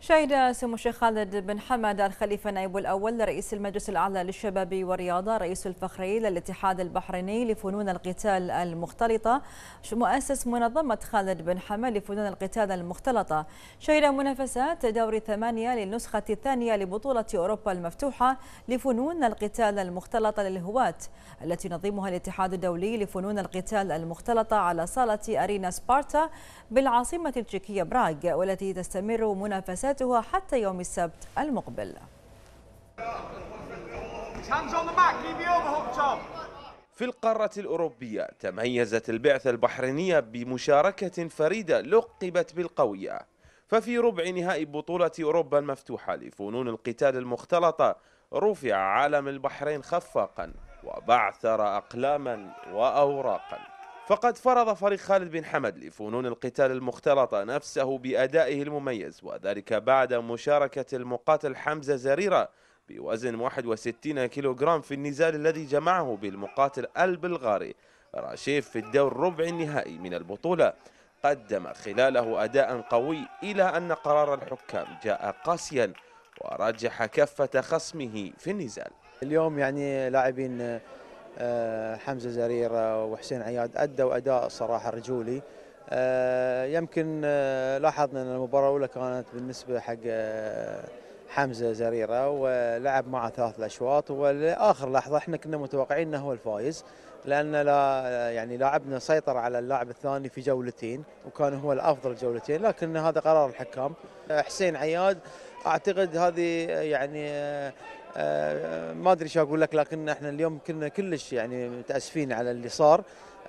شهد سمو الشيخ خالد بن حمد الخليفة نائب الأول لرئيس المجلس الأعلى للشباب والرياضة رئيس الفخري للاتحاد البحريني لفنون القتال المختلطة مؤسس منظمة خالد بن حمد لفنون القتال المختلطة شهد منافسات دور ثمانية للنسخة الثانية لبطولة أوروبا المفتوحة لفنون القتال المختلطة للهواة التي ينظمها الاتحاد الدولي لفنون القتال المختلطة على صالة أرينا سبارتا بالعاصمة التشيكية براغ والتي تستمر منافسات جلساتها حتى يوم السبت المقبل في القارة الأوروبية تميزت البعثة البحرينية بمشاركة فريدة لقبت بالقوية ففي ربع نهائي بطولة أوروبا المفتوحة لفنون القتال المختلطة رفع علم البحرين خفاقا وبعثر أقلاما وأوراقا فقد فرض فريق خالد بن حمد لفنون القتال المختلطة نفسه بأدائه المميز وذلك بعد مشاركة المقاتل حمزة زريرة بوزن 61 كيلوغرام في النزال الذي جمعه بالمقاتل البلغاري راشيف في الدور الربع النهائي من البطولة قدم خلاله أداء قوي إلى أن قرار الحكام جاء قاسيا ورجح كفة خصمه في النزال اليوم يعني لاعبين آه، حمزه زرير وحسين عياد ادوا اداء صراحه رجولي آه، يمكن آه، لاحظنا ان المباراه الاولى كانت بالنسبه حق حمزه زريره ولعب معه ثلاث أشواط ولاخر لحظه احنا كنا متوقعين انه هو الفايز لان لا يعني لاعبنا سيطر على اللاعب الثاني في جولتين وكان هو الافضل جولتين لكن هذا قرار الحكام حسين عياد اعتقد هذه يعني آه، ما ادري شو اقول لك لكن احنا اليوم كنا كلش يعني متاسفين على اللي صار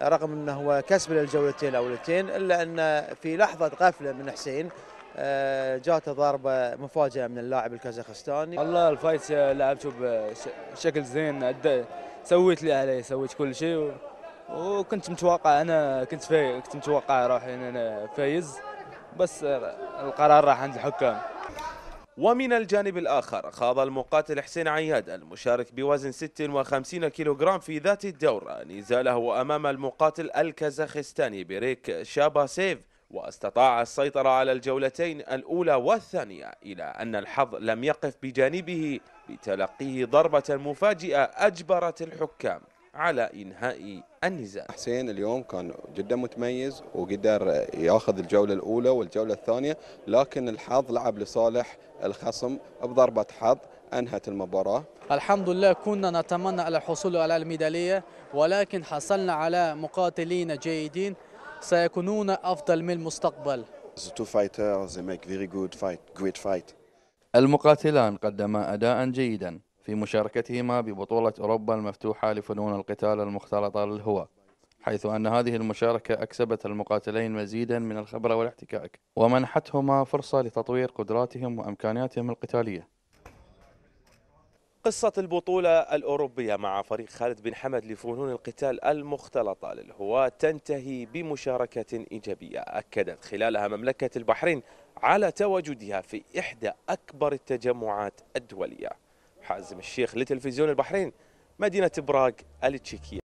رغم انه هو كسب للجولتين الاولتين الا انه في لحظه غفله من حسين آه، جاته ضربه مفاجئه من اللاعب الكازاخستاني والله الفايت لعبته بشكل زين سويت اللي عليه سويت كل شيء و... وكنت متوقع انا كنت فايز كنت متوقع راح انا فايز بس القرار راح عند الحكام ومن الجانب الآخر خاض المقاتل حسين عياد المشارك بوزن 56 كيلوغرام في ذات الدورة نزاله أمام المقاتل الكازاخستاني بريك شاباسيف واستطاع السيطرة على الجولتين الأولى والثانية إلى أن الحظ لم يقف بجانبه بتلقيه ضربة مفاجئة أجبرت الحكام على إنهاء النزاع حسين اليوم كان جدا متميز وقدر ياخذ الجولة الأولى والجولة الثانية لكن الحظ لعب لصالح الخصم بضربة حظ أنهت المباراة الحمد لله كنا نتمنى على الحصول على الميدالية ولكن حصلنا على مقاتلين جيدين سيكونون أفضل من المستقبل المقاتلان قدما أداء جيدا في مشاركتهما ببطولة أوروبا المفتوحة لفنون القتال المختلطة للهواة حيث أن هذه المشاركة أكسبت المقاتلين مزيدا من الخبرة والاحتكاك ومنحتهما فرصة لتطوير قدراتهم وإمكانياتهم القتالية قصة البطولة الأوروبية مع فريق خالد بن حمد لفنون القتال المختلطة للهواة تنتهي بمشاركة إيجابية أكدت خلالها مملكة البحرين على تواجدها في إحدى أكبر التجمعات الدولية حازم الشيخ لتلفزيون البحرين مدينة براغ التشيكية